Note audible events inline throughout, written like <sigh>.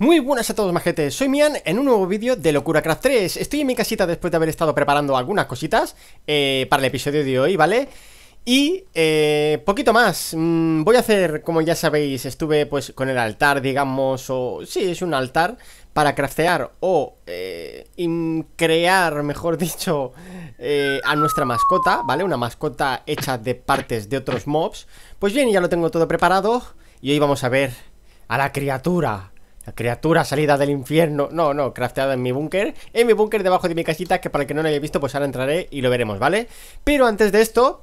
Muy buenas a todos majetes, soy Mian en un nuevo vídeo de Locura Craft 3 Estoy en mi casita después de haber estado preparando algunas cositas eh, para el episodio de hoy, ¿vale? Y eh, poquito más, mm, voy a hacer, como ya sabéis, estuve pues con el altar, digamos, o sí, es un altar para craftear o eh, crear, mejor <laughs> dicho, eh, a nuestra mascota, ¿vale? Una mascota hecha de partes de otros mobs Pues bien, ya lo tengo todo preparado y hoy vamos a ver a la criatura la criatura salida del infierno. No, no, crafteada en mi búnker. En mi búnker debajo de mi casita, que para el que no lo haya visto, pues ahora entraré y lo veremos, ¿vale? Pero antes de esto,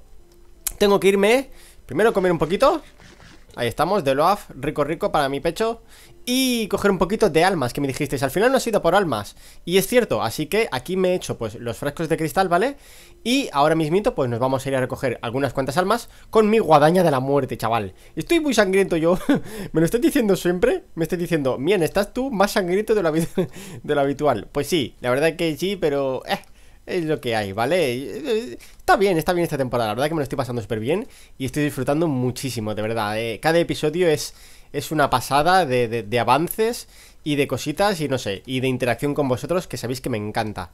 tengo que irme. Primero comer un poquito. Ahí estamos, de Loaf, rico rico para mi pecho y coger un poquito de almas que me dijisteis. Al final no ha sido por almas. Y es cierto, así que aquí me he hecho pues los frascos de cristal, ¿vale? Y ahora mismito pues nos vamos a ir a recoger algunas cuantas almas con mi guadaña de la muerte, chaval. Estoy muy sangriento yo. <laughs> ¿Me lo estoy diciendo siempre? Me estoy diciendo, bien, estás tú más sangriento de lo, <laughs> de lo habitual. Pues sí, la verdad que sí, pero... Eh, es lo que hay, ¿vale? Eh, está bien, está bien esta temporada. La verdad que me lo estoy pasando súper bien y estoy disfrutando muchísimo, de verdad. Eh. cada episodio es es una pasada de, avances y de cositas y no sé, y de interacción con vosotros que sabéis que me encanta.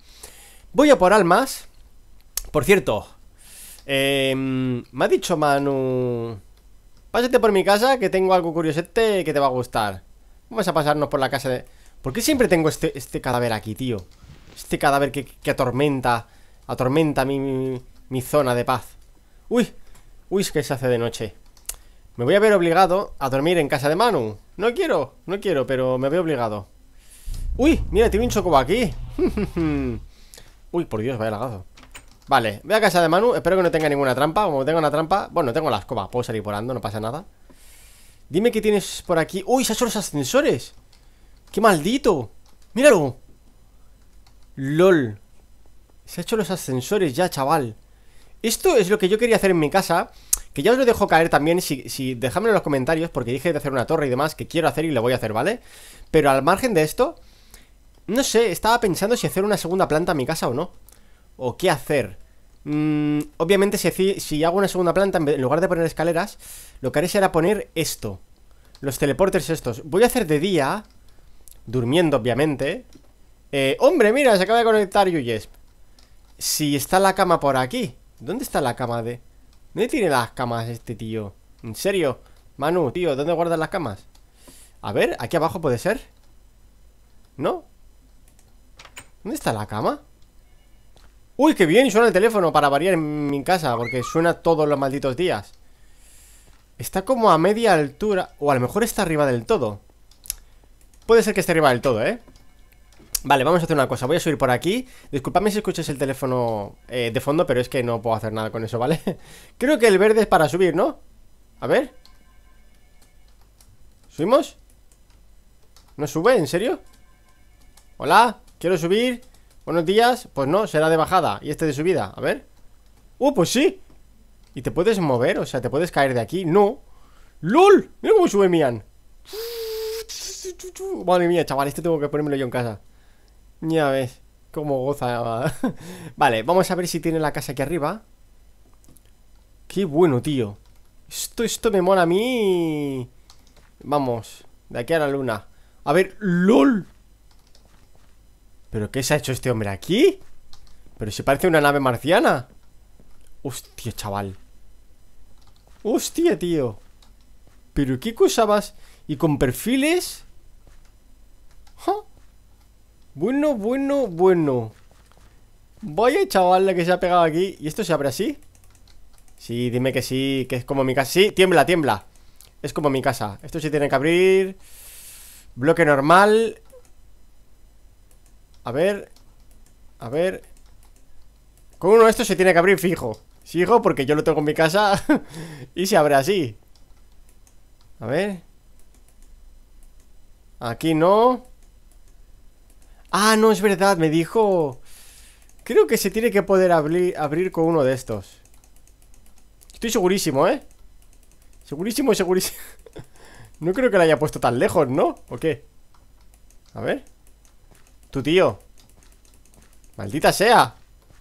Voy a por almas. Por cierto, em, me ha dicho Manu... Pásate por mi casa que tengo algo curiosete que te va a gustar. Vamos a pasarnos por la casa de... ¿Por qué siempre tengo este, este cadáver aquí, tío? Este cadáver que, atormenta... Atormenta mi, mi, mi, zona de paz. Uy, uy, es que se hace de noche. Me voy a ver obligado a dormir en casa de Manu No quiero, no quiero, pero me veo obligado Uy, mira, tiene un chocobo aquí <laughs> Uy, por Dios, vaya lagazo Vale, voy a casa de Manu Espero que no tenga ninguna trampa Como tengo una trampa Bueno, tengo la escoba Puedo salir volando, no pasa nada Dime qué tienes por aquí Uy, se han hecho los ascensores ¡Qué maldito! ¡Míralo! ¡Lol! Se han hecho los ascensores ya, chaval Esto es lo que yo quería hacer en mi casa que ya os lo dejo caer también, si, si dejadme en los comentarios, porque dije de hacer una torre y demás, que quiero hacer y lo voy a hacer, ¿vale? Pero al margen de esto, no sé, estaba pensando si hacer una segunda planta a mi casa o no. O qué hacer. Mm, obviamente si, si hago una segunda planta, en lugar de poner escaleras, lo que haré será poner esto. Los teleporters estos. Voy a hacer de día, durmiendo obviamente. Eh, ¡Hombre, mira! Se acaba de conectar Yuyesp. Si está la cama por aquí. ¿Dónde está la cama de...? ¿Dónde tiene las camas este tío? ¿En serio? Manu, tío, ¿dónde guardas las camas? A ver, aquí abajo puede ser ¿No? ¿Dónde está la cama? ¡Uy, qué bien! Suena el teléfono para variar en mi casa Porque suena todos los malditos días Está como a media altura O a lo mejor está arriba del todo Puede ser que esté arriba del todo, ¿eh? Vale, vamos a hacer una cosa, voy a subir por aquí Disculpadme si escuchas el teléfono eh, de fondo Pero es que no puedo hacer nada con eso, ¿vale? <laughs> Creo que el verde es para subir, ¿no? A ver ¿Subimos? ¿No sube? ¿En serio? Hola, quiero subir Buenos días, pues no, será de bajada Y este de subida, a ver ¡Uh, pues sí! ¿Y te puedes mover? O sea, ¿te puedes caer de aquí? ¡No! ¡LOL! ¡Mira cómo sube Mian! <laughs> Madre mía, chaval, este tengo que ponérmelo yo en casa ya ves, cómo goza. <laughs> vale, vamos a ver si tiene la casa aquí arriba. Qué bueno, tío. Esto, esto me mola a mí. Vamos, de aquí a la luna. A ver, LOL. ¿Pero qué se ha hecho este hombre aquí? Pero se parece a una nave marciana. Hostia, chaval. Hostia, tío. Pero qué cosa vas Y con perfiles. ¿Ja? Bueno, bueno, bueno. Vaya chaval que se ha pegado aquí. ¿Y esto se abre así? Sí, dime que sí, que es como mi casa. Sí, tiembla, tiembla. Es como mi casa. Esto se tiene que abrir. Bloque normal. A ver. A ver. Con uno de estos se tiene que abrir fijo. Fijo porque yo lo tengo en mi casa <laughs> y se abre así. A ver. Aquí no. Ah, no, es verdad, me dijo... Creo que se tiene que poder abrir con uno de estos Estoy segurísimo, ¿eh? Segurísimo, segurísimo <laughs> No creo que la haya puesto tan lejos, ¿no? ¿O qué? A ver Tu tío Maldita sea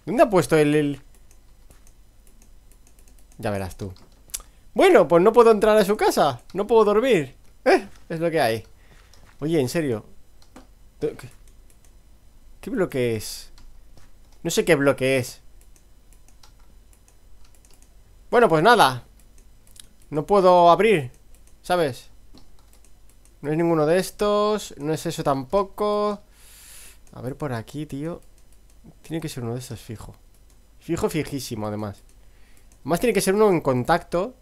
¿Dónde ha puesto el, Ya verás tú Bueno, pues no puedo entrar a su casa No puedo dormir ¿Eh? Es lo que hay Oye, en serio ¿Qué bloque es? No sé qué bloque es Bueno, pues nada No puedo abrir ¿Sabes? No es ninguno de estos No es eso tampoco A ver por aquí, tío Tiene que ser uno de esos, fijo Fijo fijísimo, además Además tiene que ser uno en contacto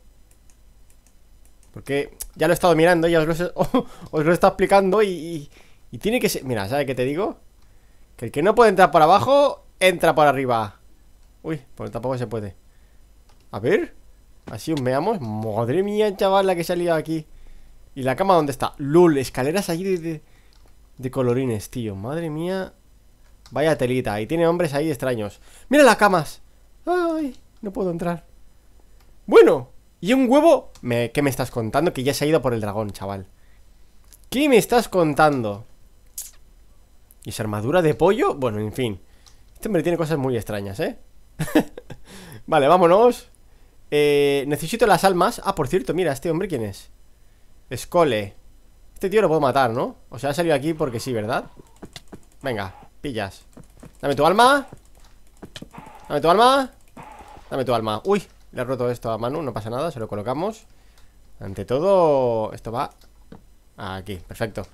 Porque ya lo he estado mirando Ya os lo, he, <laughs> estado explicando y, y, y tiene que ser... Mira, ¿sabes qué te digo? Que el que no puede entrar por abajo, entra por arriba Uy, pues tampoco se puede A ver Así humeamos Madre mía, chaval, la que se aquí ¿Y la cama dónde está? Lul, escaleras allí de, colorines, tío Madre mía Vaya telita, y tiene hombres ahí extraños ¡Mira las camas! ¡Ay! No puedo entrar Bueno, y un huevo ¿Qué me estás contando? Que ya se ha ido por el dragón, chaval ¿Qué me estás contando? ¿Y esa armadura de pollo? Bueno, en fin. Este hombre tiene cosas muy extrañas, ¿eh? <laughs> vale, vámonos. Eh, necesito las almas. Ah, por cierto, mira, este hombre quién es. Escole. Este tío lo puedo matar, ¿no? O sea, ha salido aquí porque sí, ¿verdad? Venga, pillas. Dame tu alma. Dame tu alma. Dame tu alma. Uy, le he roto esto a Manu, no pasa nada, se lo colocamos. Ante todo, esto va aquí, perfecto.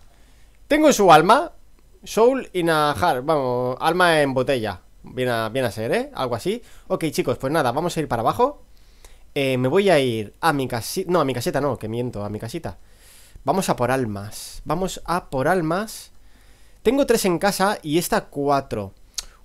Tengo su alma, Soul in a vamos, alma en botella. Viene a, a ser, ¿eh? Algo así. Ok, chicos, pues nada, vamos a ir para abajo. Eh, me voy a ir a mi casita. No, a mi casita no, que miento, a mi casita. Vamos a por almas. Vamos a por almas. Tengo tres en casa y esta cuatro.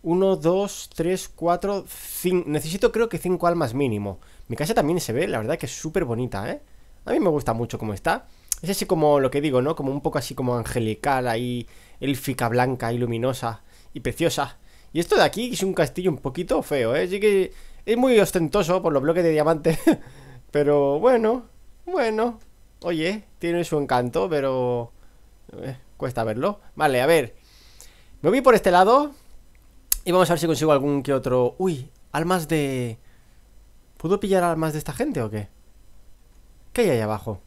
Uno, dos, tres, cuatro, cinco. Necesito creo que cinco almas mínimo. Mi casa también se ve, la verdad que es súper bonita, ¿eh? A mí me gusta mucho cómo está. Es así como lo que digo, ¿no? Como un poco así como angelical ahí. Elfica blanca y luminosa y preciosa. Y esto de aquí es un castillo un poquito feo, ¿eh? Así que es muy ostentoso por los bloques de diamante. <laughs> pero bueno, bueno. Oye, tiene su encanto, pero... Eh, cuesta verlo. Vale, a ver. Me voy por este lado. Y vamos a ver si consigo algún que otro... Uy, almas de... ¿Puedo pillar almas de esta gente o qué? ¿Qué hay ahí abajo?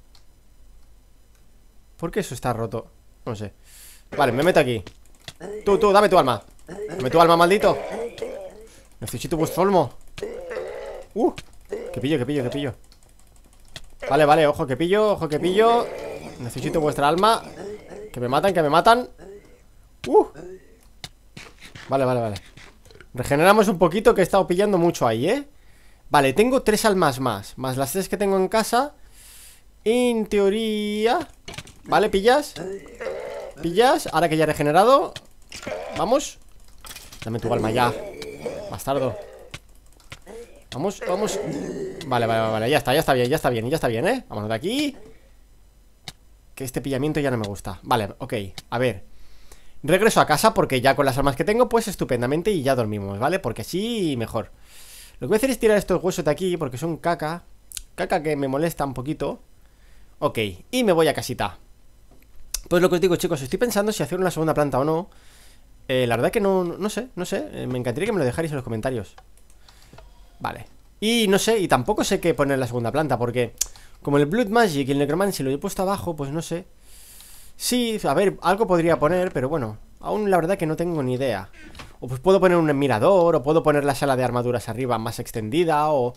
¿Por qué eso está roto? No sé. Vale, me mete aquí Tú, tú, dame tu alma Dame tu alma, maldito Necesito vuestro olmo Uh, que pillo, que pillo, que pillo Vale, vale, ojo que pillo, ojo que pillo Necesito vuestra alma Que me matan, que me matan Uh Vale, vale, vale Regeneramos un poquito que he estado pillando mucho ahí, ¿eh? Vale, tengo tres almas más Más las tres que tengo en casa En teoría Vale, pillas Pillas, ahora que ya he regenerado Vamos Dame tu alma ya Bastardo Vamos, vamos Vale, vale, vale, ya está, ya está bien, ya está bien, ya está bien, ¿eh? Vámonos de aquí Que este pillamiento ya no me gusta Vale, ok, a ver Regreso a casa porque ya con las armas que tengo Pues estupendamente y ya dormimos, ¿vale? Porque así mejor Lo que voy a hacer es tirar estos huesos de aquí porque son caca Caca que me molesta un poquito Ok, y me voy a casita pues lo que os digo, chicos, estoy pensando si hacer una segunda planta o no. Eh, la verdad que no, no sé, no sé. Eh, me encantaría que me lo dejarais en los comentarios. Vale. Y no sé, y tampoco sé qué poner en la segunda planta, porque como el Blood Magic y el Necromancy lo he puesto abajo, pues no sé. Sí, a ver, algo podría poner, pero bueno, aún la verdad que no tengo ni idea. O pues puedo poner un mirador, o puedo poner la sala de armaduras arriba más extendida, o...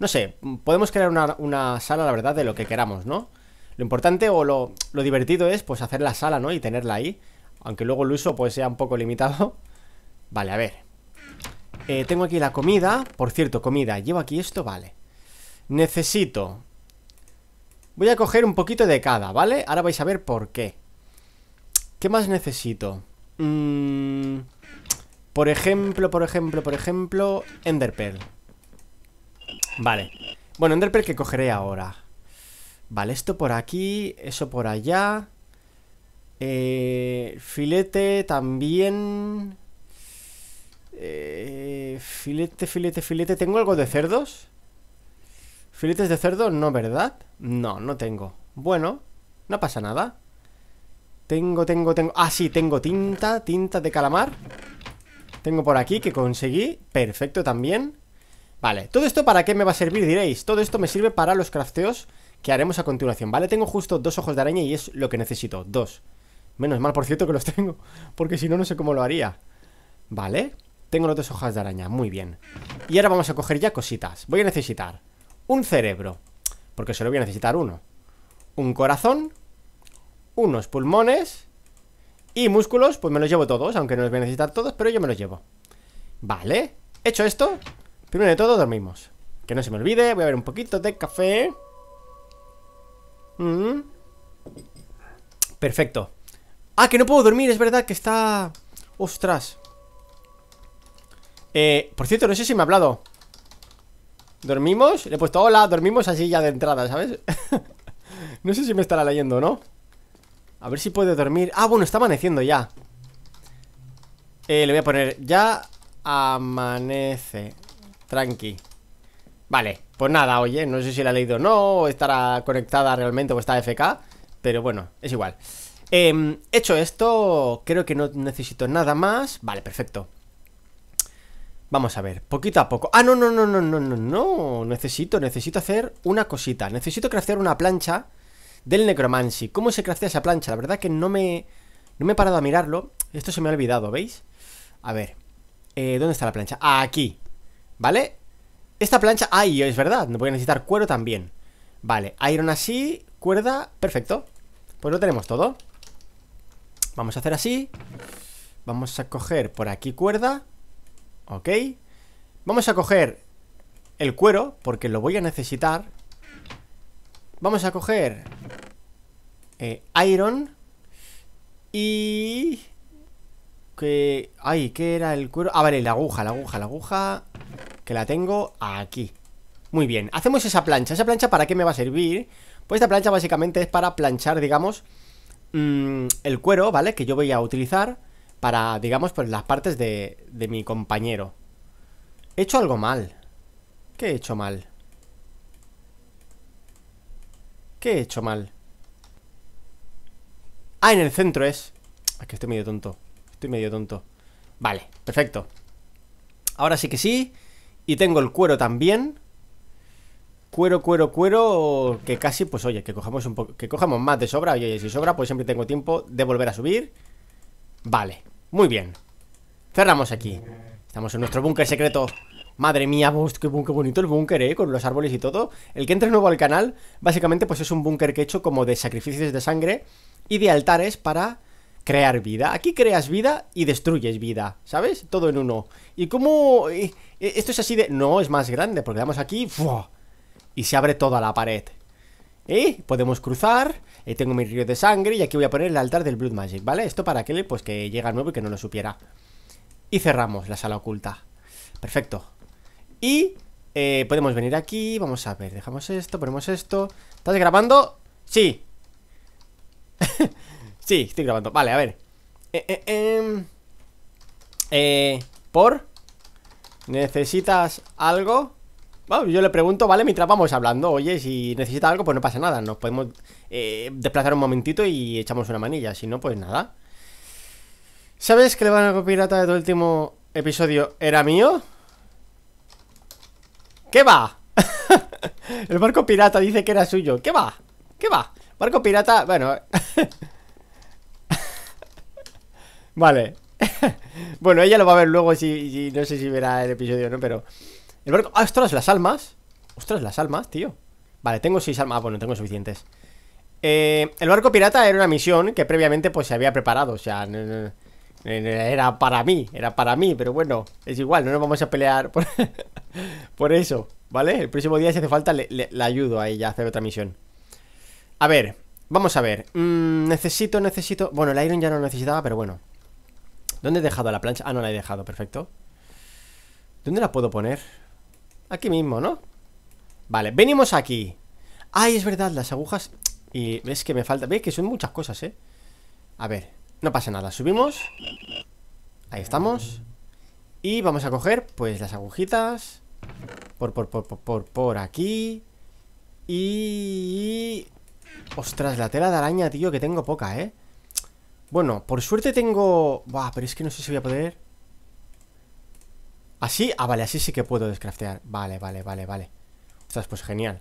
No sé, podemos crear una sala, la verdad, de lo que queramos, ¿no? Lo importante o lo, divertido es pues hacer la sala, ¿no? Y tenerla ahí. Aunque luego el uso pues sea un poco limitado. <laughs> Vale, a ver. Eh, tengo aquí la comida. Por cierto, comida. ¿Llevo aquí esto? Vale. Necesito... Voy a coger un poquito de cada, ¿vale? Ahora vais a ver por qué. ¿Qué más necesito? Mm, por ejemplo, por ejemplo, por ejemplo... Enderpearl. Vale. Bueno, Enderpearl que cogeré ahora. Vale, esto por aquí, eso por allá. Eh, filete también. Eh, filete, filete, filete. ¿Tengo algo de cerdos? ¿Filetes de cerdo? No, ¿verdad? No, no tengo. Bueno, no pasa nada. Tengo, tengo, tengo... Ah, sí, tengo tinta, tinta de calamar. Tengo por aquí que conseguí. Perfecto también. Vale, ¿todo esto para qué me va a servir, diréis? Todo esto me sirve para los crafteos que haremos a continuación, ¿vale? Tengo justo dos ojos de araña y es lo que necesito, dos. Menos mal, por cierto, que los <laughs> tengo, porque si no, no sé cómo lo haría. ¿Vale? Tengo las dos hojas de araña, muy bien. Y ahora vamos a coger ya cositas. Voy a necesitar un cerebro, porque solo voy a necesitar uno. Un corazón, unos pulmones y músculos, pues me los llevo todos, aunque no los voy a necesitar todos, pero yo me los llevo. Vale, hecho esto, primero de todo dormimos. Que no se me olvide, voy a ver un poquito de café. Perfecto Ah, que no puedo dormir, es verdad que está... Ostras eh, Por cierto, no sé si me ha hablado ¿Dormimos? Le he puesto hola, dormimos así ya de entrada, ¿sabes? <laughs> no sé si me estará leyendo, ¿no? A ver si puede dormir Ah, bueno, está amaneciendo ya eh, le voy a poner Ya amanece Tranqui Vale pues nada, oye, no sé si la he leído o no, o estará conectada realmente o está FK, pero bueno, es igual. Em, hecho esto, creo que no necesito nada más. Vale, perfecto. Vamos a ver, poquito a poco. Ah, no, no, no, no, no, no, no. Necesito, necesito hacer una cosita. Necesito craftear una plancha del Necromancy. ¿Cómo se craftea esa plancha? La verdad que no me, no me he parado a mirarlo. Esto se me ha olvidado, ¿veis? A ver, eh, ¿dónde está la plancha? Aquí, ¿vale? Esta plancha, ay, es verdad, voy a necesitar cuero también Vale, iron así, cuerda, perfecto Pues lo tenemos todo Vamos a hacer así Vamos a coger por aquí cuerda Ok Vamos a coger el cuero Porque lo voy a necesitar Vamos a coger eh, Iron Y que Ay, ¿qué era el cuero? Ah, vale, la aguja, la aguja, la aguja que la tengo aquí Muy bien, hacemos esa plancha ¿Esa plancha para qué me va a servir? Pues esta plancha básicamente es para planchar, digamos mm, El cuero, ¿vale? Que yo voy a utilizar para, digamos, pues las partes de, de mi compañero He hecho algo mal ¿Qué he hecho mal? ¿Qué he hecho mal? Ah, en el centro es Es que estoy medio tonto Estoy medio tonto Vale, perfecto Ahora sí que sí y tengo el cuero también. Cuero, cuero, cuero, que casi, pues oye, que cojamos un poco, que cojamos más de sobra. Oye, si sobra, pues siempre tengo tiempo de volver a subir. Vale, muy bien. Cerramos aquí. Estamos en nuestro búnker secreto. Madre mía, vos, qué, búnker bonito el búnker, ¿eh? Con los árboles y todo. El que entre nuevo al canal, básicamente, pues es un búnker que he hecho como de sacrificios de sangre y de altares para crear vida. Aquí creas vida y destruyes vida, ¿sabes? Todo en uno. ¿Y cómo...? E, esto es así de... No, es más grande, porque damos aquí... ¡fua! Y se abre toda la pared. ¿Eh? Podemos cruzar. tengo mi río de sangre y aquí voy a poner el altar del Blood Magic, ¿vale? Esto para aquel pues, que llega nuevo y que no lo supiera. Y cerramos la sala oculta. Perfecto. Y eh, podemos venir aquí. Vamos a ver, dejamos esto, ponemos esto. ¿Estás grabando? Sí. <laughs> sí, estoy grabando. Vale, a ver. Eh, eh, em. eh. ¿Por? ¿Necesitas algo? Bueno, ah, yo le pregunto, ¿vale? Mientras vamos hablando, oye, si necesita algo, pues no pasa nada. Nos podemos eh, desplazar un momentito y echamos una manilla. Si no, pues nada. ¿Sabes que le van pirata del último episodio era mío? ¿Qué va? <laughs> El barco pirata dice que era suyo. ¿Qué va? ¿Qué va? Barco pirata, bueno. <laughs> vale. <laughs> bueno, ella lo va a ver luego si, no sé si verá el episodio, ¿no? Pero. El barco. ¡Ah, ostras, las almas! ¡Ostras, las almas, tío! Vale, tengo seis almas. Ah, bueno, tengo suficientes. Eh, el barco pirata era una misión que previamente pues se había preparado. O sea, era para mí, era para mí, pero bueno, es igual, no nos vamos a pelear por, <laughs> eso, ¿vale? El próximo día, si hace falta, le, ayudo a ella a hacer otra misión. A ver, vamos a ver. Mm, necesito, necesito. Bueno, el Iron ya no lo necesitaba, pero bueno. ¿Dónde he dejado la plancha? Ah, no la he dejado, perfecto ¿Dónde la puedo poner? Aquí mismo, ¿no? Vale, venimos aquí Ay, es verdad, las agujas Y ves que me falta, ves que son muchas cosas, ¿eh? A ver, no pasa nada Subimos Ahí estamos Y vamos a coger, pues, las agujitas Por, por, por, por, por aquí Y... Ostras, la tela de araña, tío, que tengo poca, ¿eh? Bueno, por suerte tengo... Buah, pero es que no sé si voy a poder... ¿Así? Ah, vale, así sí que puedo descraftear Vale, vale, vale, vale Ostras, pues genial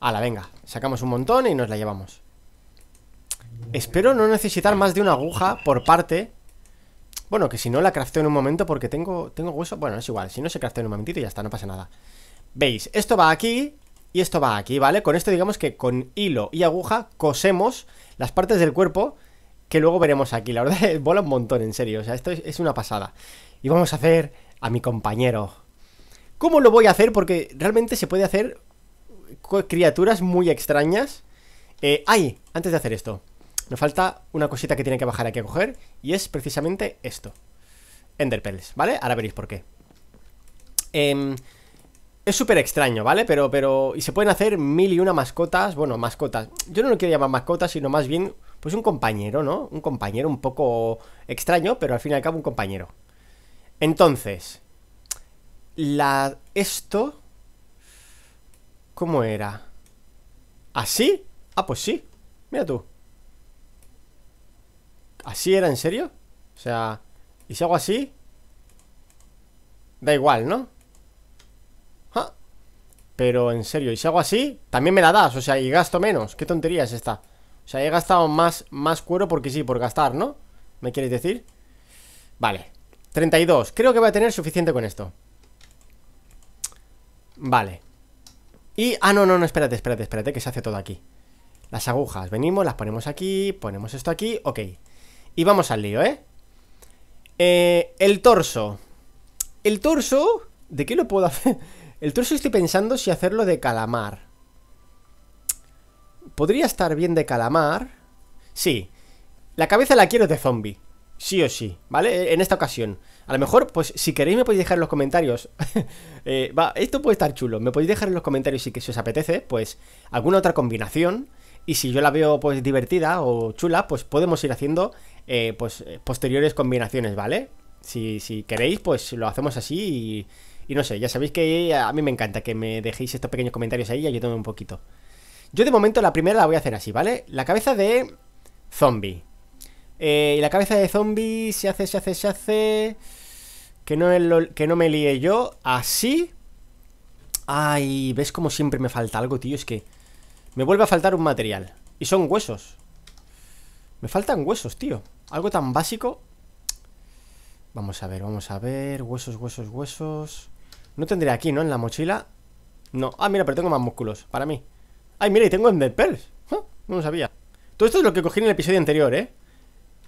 Ala, venga, sacamos un montón y nos la llevamos Espero no necesitar más de una aguja por parte Bueno, que si no la crafteo en un momento porque tengo, tengo hueso Bueno, es igual, si no se craftea en un momentito y ya está, no pasa nada Veis, esto va aquí y esto va aquí, ¿vale? Con esto digamos que con hilo y aguja cosemos las partes del cuerpo luego veremos aquí. La verdad, bola <laughs> un montón, en serio. O sea, esto es, una pasada. Y vamos a hacer a mi compañero. ¿Cómo lo voy a hacer? Porque realmente se puede hacer criaturas muy extrañas. Eh, ¡Ay! Antes de hacer esto, nos falta una cosita que tiene que bajar aquí a coger. Y es precisamente esto: Enderpearls, ¿vale? Ahora veréis por qué. Em, es súper extraño, ¿vale? Pero, pero. Y se pueden hacer mil y una mascotas. Bueno, mascotas. Yo no lo quiero llamar mascotas, sino más bien pues un compañero, ¿no? Un compañero un poco extraño, pero al fin y al cabo un compañero. Entonces, la... esto... ¿Cómo era? ¿Así? Ah, pues sí. Mira tú. ¿Así era en serio? O sea, ¿y si hago así? Da igual, ¿no? ¿Ah? Pero en serio, ¿y si hago así? También me la das, o sea, y gasto menos. ¿Qué tontería es esta? O sea, he gastado más, más cuero porque sí, por gastar, ¿no? ¿Me quieres decir? Vale 32, creo que voy a tener suficiente con esto Vale Y, ah, no, no, no, espérate, espérate, espérate Que se hace todo aquí Las agujas, venimos, las ponemos aquí Ponemos esto aquí, ok Y vamos al lío, ¿eh? eh el torso El torso ¿De qué lo puedo hacer? <laughs> El torso estoy pensando si hacerlo de calamar ¿Podría estar bien de calamar? Sí. La cabeza la quiero de zombie. Sí o sí, ¿vale? E, en esta ocasión. A lo mejor, pues si queréis me podéis dejar en los comentarios. <laughs> Eh, va, esto puede estar chulo. Me podéis dejar en los comentarios si, si os apetece, pues alguna otra combinación. Y si yo la veo pues divertida o chula, pues podemos ir haciendo eh, pues eh, posteriores combinaciones, ¿vale? Si, si, queréis, pues lo hacemos así y, no sé, ya sabéis que a mí me encanta que me dejéis estos pequeños comentarios ahí y tomo un poquito. Yo de momento la primera la voy a hacer así, ¿vale? La cabeza de zombie. Eh, y la cabeza de zombie se hace, se hace, se hace... Que no, que no me líe yo. Así. Ay, ¿ves como siempre me falta algo, tío? Es que me vuelve a faltar un material. Y son huesos. Me faltan huesos, tío. Algo tan básico. Vamos a ver, vamos a ver. Huesos, huesos, huesos. No tendré aquí, ¿no? En la mochila. No. Ah, mira, pero tengo más músculos. Para mí. Ay, mira, y tengo en Pearls. No lo sabía. Todo esto es lo que cogí en el episodio anterior, ¿eh?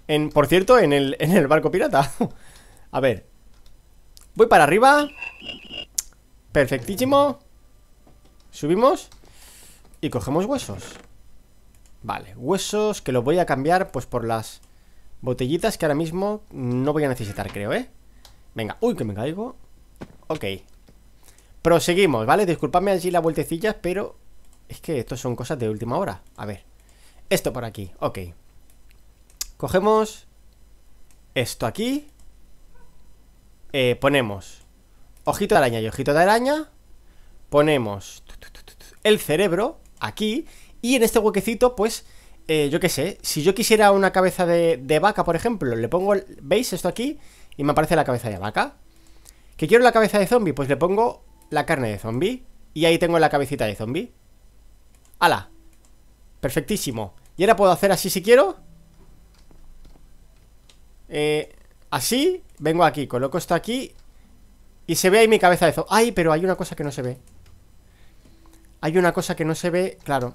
En, por cierto, en el, barco pirata. <laughs> A ver. Voy para arriba. Perfectísimo. Subimos. Y cogemos huesos. Vale, huesos que los voy a cambiar pues por las botellitas que ahora mismo no voy a necesitar, creo, ¿eh? Venga, uy, que me caigo. Ok. Proseguimos, ¿vale? Disculpadme allí la vueltecillas, pero es que esto son cosas de última hora. A ver. Esto por aquí. Ok. Cogemos esto aquí. Eh, ponemos ojito de araña y ojito de araña. Ponemos el cerebro aquí. Y en este huequecito, pues, eh, yo qué sé, si yo quisiera una cabeza de, vaca, por ejemplo, le pongo, ¿veis esto aquí? Y me aparece la cabeza de vaca. ¿Que quiero la cabeza de zombie? Pues le pongo la carne de zombie. Y ahí tengo la cabecita de zombie. ¡Hala! Perfectísimo Y ahora puedo hacer así si quiero eh, Así Vengo aquí, coloco esto aquí Y se ve ahí mi cabeza de ¡Ay! Pero hay una cosa que no se ve Hay una cosa que no se ve, claro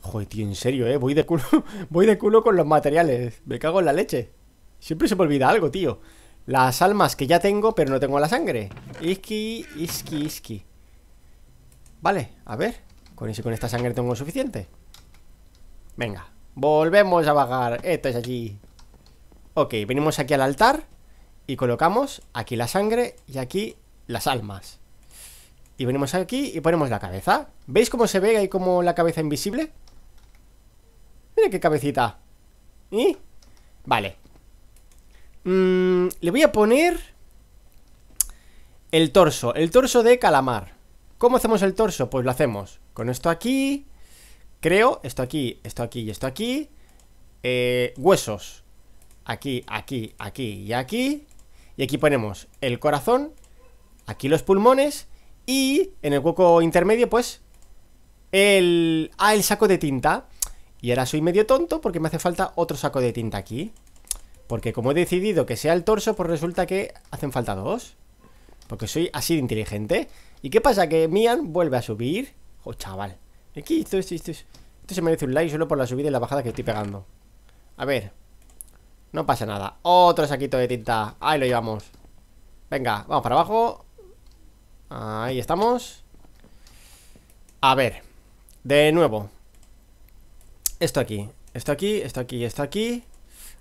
Joder, tío, en serio, eh Voy de culo, <laughs> voy de culo con los materiales Me cago en la leche Siempre se me olvida algo, tío Las almas que ya tengo, pero no tengo la sangre Iski, iski, iski Vale, a ver con con esta sangre tengo suficiente Venga, volvemos a vagar Esto es allí Ok, venimos aquí al altar Y colocamos aquí la sangre Y aquí las almas Y venimos aquí y ponemos la cabeza ¿Veis cómo se ve ahí como la cabeza invisible? Mira qué cabecita ¿Y? Vale mm, Le voy a poner El torso El torso de calamar ¿Cómo hacemos el torso? Pues lo hacemos con esto aquí, creo, esto aquí, esto aquí y esto aquí, eh, huesos, aquí, aquí, aquí y aquí, y aquí ponemos el corazón, aquí los pulmones y en el hueco intermedio pues el... Ah, el saco de tinta. Y ahora soy medio tonto porque me hace falta otro saco de tinta aquí. Porque como he decidido que sea el torso, pues resulta que hacen falta dos. Porque soy así de inteligente. ¿Y qué pasa? Que Mian vuelve a subir. Oh, chaval. Aquí, esto, esto, esto, esto se merece un like solo por la subida y la bajada que estoy pegando. A ver. No pasa nada. Otro saquito de tinta. Ahí lo llevamos. Venga, vamos para abajo. Ahí estamos. A ver. De nuevo. Esto aquí. Esto aquí, esto aquí, esto aquí.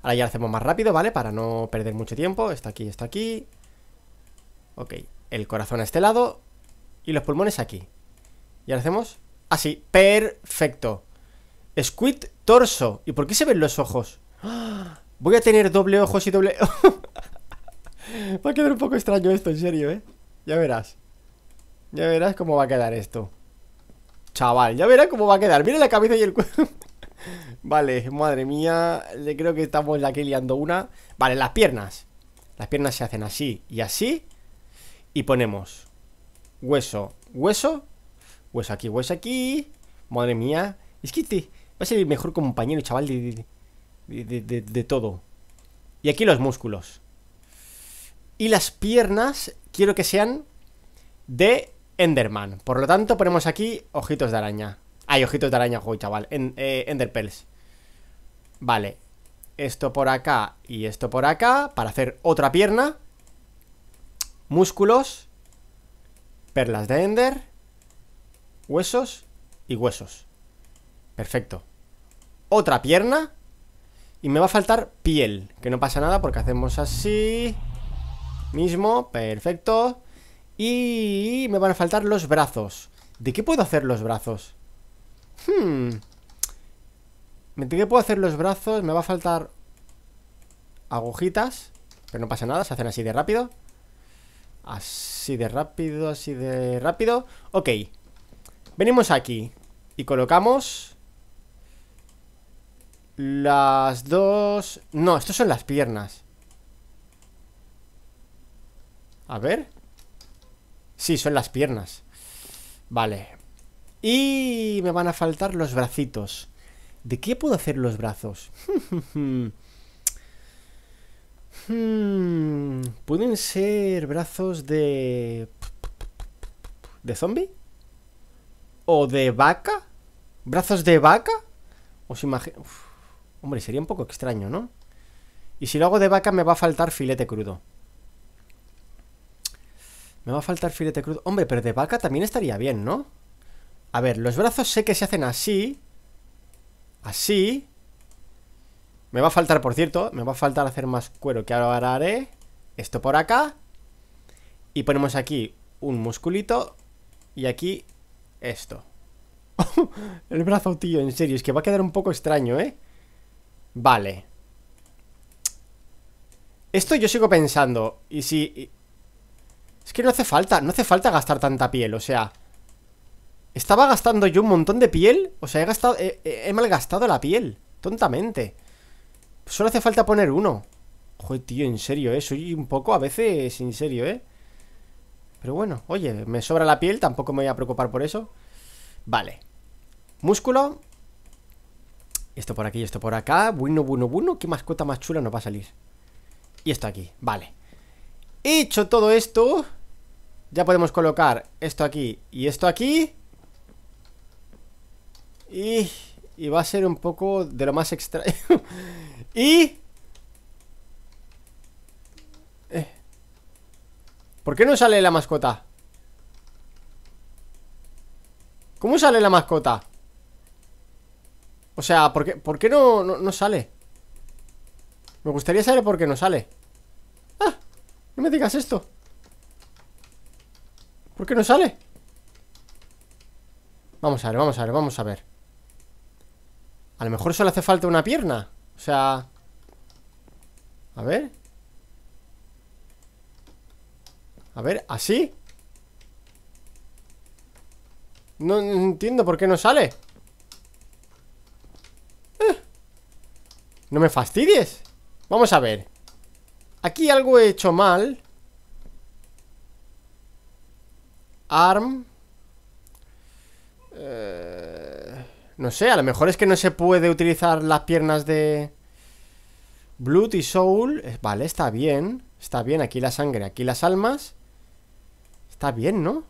Ahora ya lo hacemos más rápido, ¿vale? Para no perder mucho tiempo. Esto aquí, esto aquí. Ok. El corazón a este lado y los pulmones aquí. Y ahora hacemos así. Ah, perfecto. Squid torso. ¿Y por qué se ven los ojos? <gasps> Voy a tener doble ojos y doble... <laughs> va a quedar un poco extraño esto, en serio, ¿eh? Ya verás. Ya verás cómo va a quedar esto. Chaval, ya verás cómo va a quedar. Mira la cabeza y el cuerpo. <laughs> vale, madre mía. Le creo que estamos aquí liando una. Vale, las piernas. Las piernas se hacen así y así. Y ponemos Hueso, hueso Hueso aquí, hueso aquí Madre mía Es que este va a ser el mejor compañero, chaval de, de, todo Y aquí los músculos Y las piernas Quiero que sean De Enderman Por lo tanto ponemos aquí ojitos de araña Hay ojitos de araña, joder, chaval en, eh, Enderpels Vale Esto por acá y esto por acá Para hacer otra pierna Músculos Perlas de Ender, huesos y huesos. Perfecto. Otra pierna. Y me va a faltar piel, que no pasa nada porque hacemos así. Mismo, perfecto. Y me van a faltar los brazos. ¿De qué puedo hacer los brazos? Hmm. ¿De qué puedo hacer los brazos? Me va a faltar agujitas, pero no pasa nada, se hacen así de rápido. Así de rápido, así de rápido Ok Venimos aquí Y colocamos Las dos No, estos son las piernas A ver Sí, son las piernas Vale Y me van a faltar los bracitos ¿De qué puedo hacer los brazos? <laughs> Hmm, hmm, hmm. Hmm, ¿Pueden ser brazos de... ¿De zombie? ¿O de vaca? ¿Brazos de vaca? Os imagino... Hombre, sería un poco extraño, ¿no? Y si lo hago de vaca me va a faltar filete crudo. Me va a faltar filete crudo. Hombre, pero de vaca también estaría bien, ¿no? A ver, los brazos sé que se hacen así. Así. Me va a faltar, por cierto, me va a faltar hacer más cuero que ahora haré. Esto por acá. Y ponemos aquí un musculito. Y aquí esto. <laughs> el brazo, tío, en serio. Es que va a quedar un poco extraño, ¿eh? Vale. Esto yo sigo pensando. Y si... Es que no hace falta, no hace falta gastar tanta piel, o sea... Estaba gastando yo un montón de piel. O sea, he gastado... he malgastado la piel. Tontamente. Solo hace falta poner uno. Joder, tío, en serio, eso ¿eh? Soy un poco a veces en serio, ¿eh? Pero bueno, oye, me sobra la piel, tampoco me voy a preocupar por eso. Vale. Músculo. Esto por aquí, y esto por acá. Bueno, bueno, bueno. ¿Qué mascota más chula nos va a salir? Y esto aquí, vale. hecho todo esto. Ya podemos colocar esto aquí y esto aquí. Y, y va a ser un poco de lo más extraño. <laughs> Y... Eh, ¿Por qué no sale la mascota? ¿Cómo sale la mascota? O sea, ¿por qué, por qué no, no, no, sale? Me gustaría saber por qué no sale ¡Ah! No me digas esto ¿Por qué no sale? Vamos a ver, vamos a ver, vamos a ver A lo mejor solo hace falta una pierna o sea... A ver. A ver, ¿así? No, entiendo por qué no sale. Eh. No me fastidies. Vamos a ver. Aquí algo he hecho mal. Arm. Eh... No sé, a lo mejor es que no se puede utilizar las piernas de... Blood y Soul. Eh, vale, está bien. Está bien, aquí la sangre, aquí las almas. Está bien, ¿no?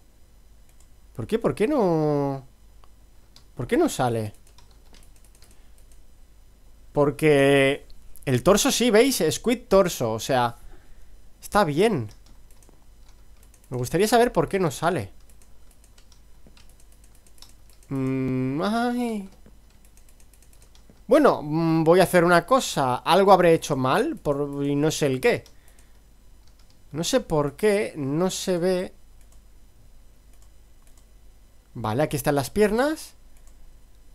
¿Por qué? ¿Por qué no...? ¿Por qué no sale? Porque... El torso sí, ¿veis? Squid torso, o sea... Está bien. Me gustaría saber por qué no sale. Mm, bueno, mm, voy a hacer una cosa. Algo habré hecho mal por... y no sé el qué. No sé por qué no se ve... Vale, aquí están las piernas.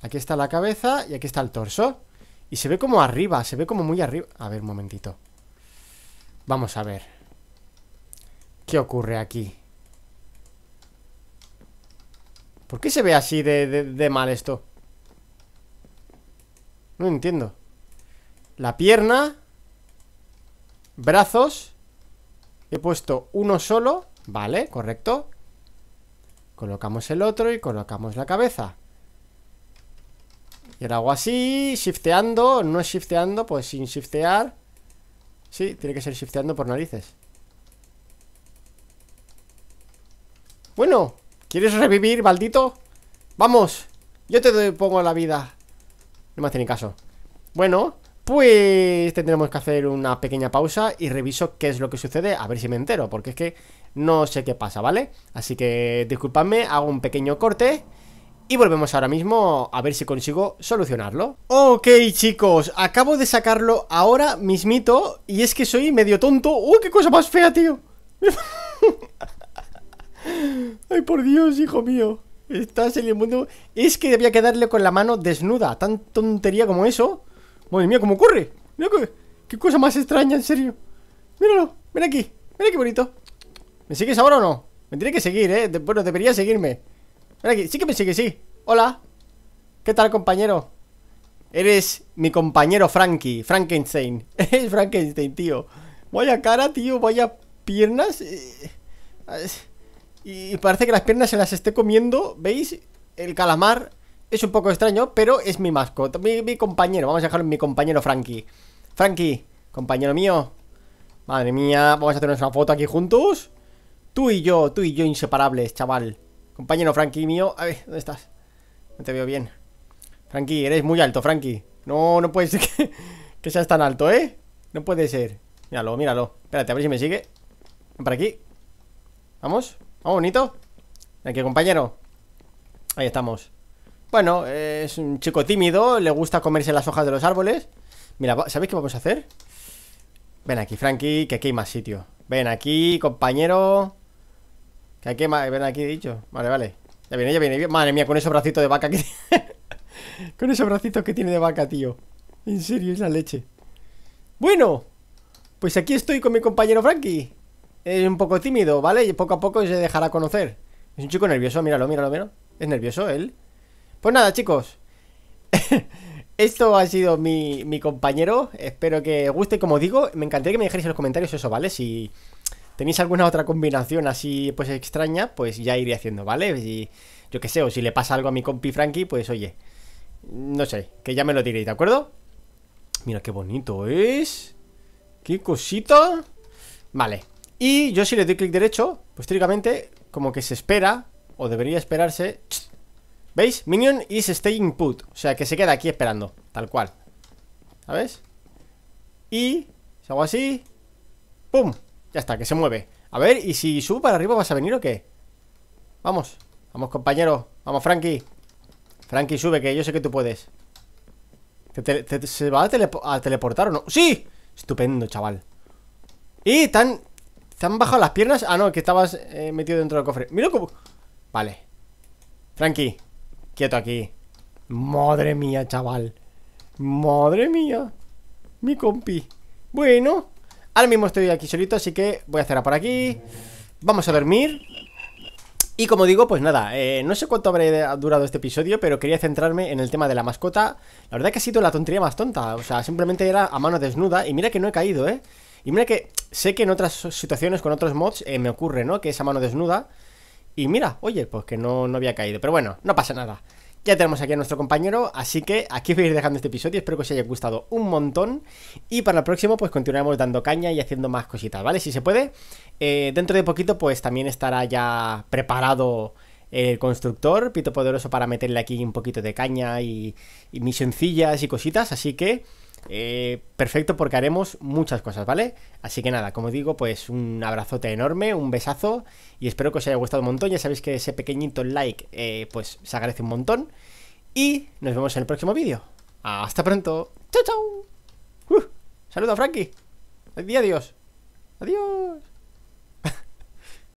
Aquí está la cabeza y aquí está el torso. Y se ve como arriba, se ve como muy arriba. A ver, un momentito. Vamos a ver. ¿Qué ocurre aquí? ¿Por qué se ve así de, de, mal esto? No entiendo La pierna Brazos He puesto uno solo Vale, correcto Colocamos el otro y colocamos la cabeza Y ahora hago así Shifteando, no shifteando Pues sin shiftear Sí, tiene que ser shifteando por narices Bueno ¿Quieres revivir, maldito? ¡Vamos! Yo te doy, pongo la vida No me hace ni caso Bueno, pues tendremos que hacer una pequeña pausa Y reviso qué es lo que sucede A ver si me entero, porque es que no sé qué pasa, ¿vale? Así que disculpadme, hago un pequeño corte y volvemos ahora mismo a ver si consigo solucionarlo Ok chicos, acabo de sacarlo ahora mismito Y es que soy medio tonto ¡Uy, qué cosa más fea, tío! <laughs> Ay, por Dios, hijo mío. Estás en el mundo. Es que debía quedarle con la mano desnuda. Tan tontería como eso. Madre mía, ¿cómo ocurre? Mira qué, cosa más extraña, en serio. Míralo, ven aquí. Mira qué bonito. ¿Me sigues ahora o no? Me tiene que seguir, ¿eh? bueno, debería seguirme. Ven aquí, sí que me sigue, sí. Hola. ¿Qué tal, compañero? Eres mi compañero Frankie, Frankenstein. <laughs> Es Frankenstein, tío. Vaya cara, tío, vaya piernas. Eh, y parece que las piernas se las esté comiendo, ¿veis? El calamar es un poco extraño, pero es mi mascota, mi, compañero. Vamos a dejarlo en mi compañero Frankie. Frankie, compañero mío. Madre mía, vamos a hacernos una foto aquí juntos. Tú y yo, tú y yo inseparables, chaval. Compañero Frankie mío. A ver, ¿dónde estás? No te veo bien. Frankie, eres muy alto, Frankie. No, no puede ser <laughs> que, seas tan alto, ¿eh? No puede ser. Míralo, míralo. Espérate, a ver si me sigue. para aquí. Vamos. Oh, bonito. Aquí, compañero. Ahí estamos. Bueno, eh, es un chico tímido, le gusta comerse las hojas de los árboles. Mira, ¿sabéis qué vamos a hacer? Ven aquí, Frankie, que aquí hay más sitio. Ven aquí, compañero. Que aquí hay más... Ven aquí, dicho. Vale, vale. Ya viene, ya viene. Madre mía, con ese bracito de vaca que... <laughs> con ese bracito que tiene de vaca, tío. En serio, es la leche. Bueno, pues aquí estoy con mi compañero Frankie es un poco tímido, ¿vale? Y poco a poco se dejará conocer. Es un chico nervioso, míralo, míralo, míralo. Es nervioso él. Pues nada, chicos. <laughs> Esto ha sido mi, compañero. Espero que os guste. Como digo, me encantaría que me dejéis en los comentarios eso, ¿vale? Si tenéis alguna otra combinación así, pues extraña, pues ya iré haciendo, ¿vale? y yo qué sé, o si le pasa algo a mi compi Frankie, pues oye, no sé, que ya me lo diréis, ¿de acuerdo? Mira qué bonito es. ¡Qué cosita! Vale, y yo si le doy clic derecho, pues teóricamente como que se espera, o debería esperarse... ¿Veis? Minion is staying put, o sea que se queda aquí esperando, tal cual. ¿Sabes? Y si hago así... ¡Pum! Ya está, que se mueve. A ver, ¿y si subo para arriba vas a venir o qué? Vamos, vamos compañero, vamos Frankie. Frankie, sube, que yo sé que tú puedes. se va a, a teleportar o no? ¡Sí! Estupendo, chaval. Y tan, ¿Te han bajado las piernas? Ah, no, que estabas eh, metido dentro del cofre Mira cómo... Vale Frankie, quieto aquí Madre mía, chaval Madre mía Mi compi Bueno Ahora mismo estoy aquí solito, así que voy a cerrar por aquí Vamos a dormir y como digo, pues nada, eh, no sé cuánto habrá durado este episodio, pero quería centrarme en el tema de la mascota. La verdad que ha sido la tontería más tonta, o sea, simplemente era a mano desnuda y mira que no he caído, ¿eh? Y mira que sé que en otras situaciones con otros mods eh, me ocurre, ¿no? Que esa mano desnuda. Y mira, oye, pues que no, no había caído. Pero bueno, no pasa nada. Ya tenemos aquí a nuestro compañero, así que aquí voy a ir dejando este episodio, espero que os haya gustado un montón y para el próximo pues continuaremos dando caña y haciendo más cositas, ¿vale? Si se puede, eh, dentro de poquito pues también estará ya preparado el constructor, Pito Poderoso para meterle aquí un poquito de caña y, y misioncillas y cositas, así que... Eh, perfecto porque haremos muchas cosas, ¿vale? Así que nada, como digo, pues un abrazote enorme, un besazo y espero que os haya gustado un montón. Ya sabéis que ese pequeñito like eh, pues se agradece un montón y nos vemos en el próximo vídeo. Hasta pronto. Chao, chao. Uh, saludo a Frankie. Adiós. Adiós.